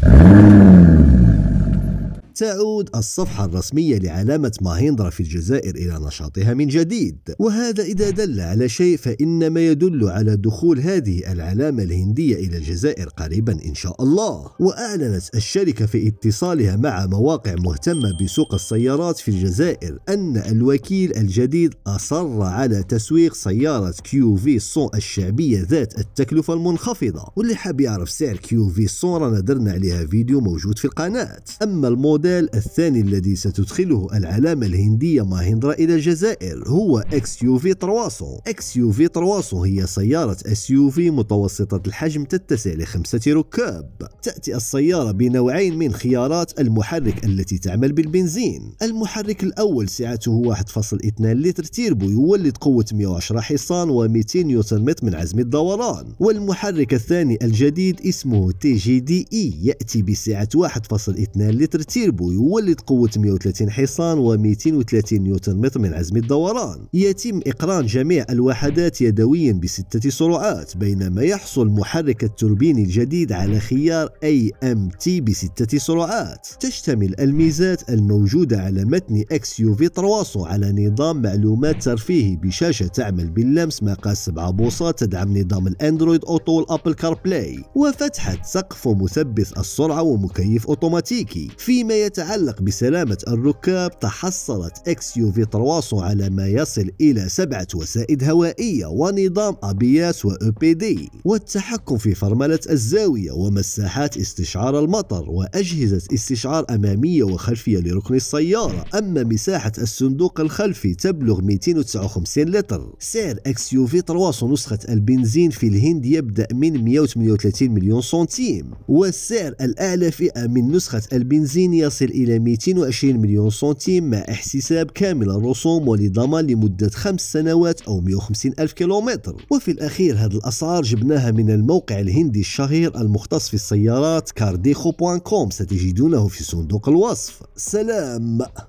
Mm-hmm. تعود الصفحة الرسمية لعلامة ماهندرا في الجزائر إلى نشاطها من جديد وهذا إذا دل على شيء فإنما يدل على دخول هذه العلامة الهندية إلى الجزائر قريبا إن شاء الله وأعلنت الشركة في اتصالها مع مواقع مهتمة بسوق السيارات في الجزائر أن الوكيل الجديد أصر على تسويق سيارة كيو في سون الشعبية ذات التكلفة المنخفضة واللي حاب يعرف سعر كيو في سون رانا درنا عليها فيديو موجود في القناة أما الموديل الموديل الثاني الذي ستدخله العلامة الهندية ماهندرا إلى الجزائر هو اكس يو في ترواسو اكس يو في ترواسو هي سيارة اس يو في متوسطة الحجم تتسع لخمسة ركاب تأتي السيارة بنوعين من خيارات المحرك التي تعمل بالبنزين المحرك الأول سعته 1.2 لتر تيربو يولد قوة 110 حصان و200 نيوتن متر من عزم الدوران والمحرك الثاني الجديد اسمه تي جي دي اي يأتي بسعة 1.2 لتر تيربو يولد قوة 130 حصان و 230 نيوتن متر من عزم الدوران يتم إقران جميع الوحدات يدويا بستة سرعات بينما يحصل محرك التوربين الجديد على خيار AMT بستة سرعات تشتمل الميزات الموجودة على متن XUV ترواسو على نظام معلومات ترفيهي بشاشة تعمل باللمس مقاس 7 بوصات تدعم نظام الأندرويد أوتو والأبل كار بلاي وفتحة سقف ومثبت السرعة ومكيف أوتوماتيكي فيما يتعلق بسلامة الركاب تحصلت اكس يو في 300 على ما يصل إلى سبعة وسائد هوائية ونظام أبياس وأو بي دي والتحكم في فرملة الزاوية ومساحات استشعار المطر وأجهزة استشعار أمامية وخلفية لركن السيارة أما مساحة الصندوق الخلفي تبلغ 259 لتر سعر اكس يو في 300 نسخة البنزين في الهند يبدأ من 138 مليون سنتيم والسعر الأعلى فئة من نسخة البنزين يصل تصل إلى 220 مليون سنتيم مع احتساب كامل الرسوم ولضمان لمدة خمس سنوات أو 150 ألف كيلومتر وفي الأخير هذه الأسعار جبناها من الموقع الهندي الشهير المختص في السيارات كارديخو ستجدونه في صندوق الوصف سلام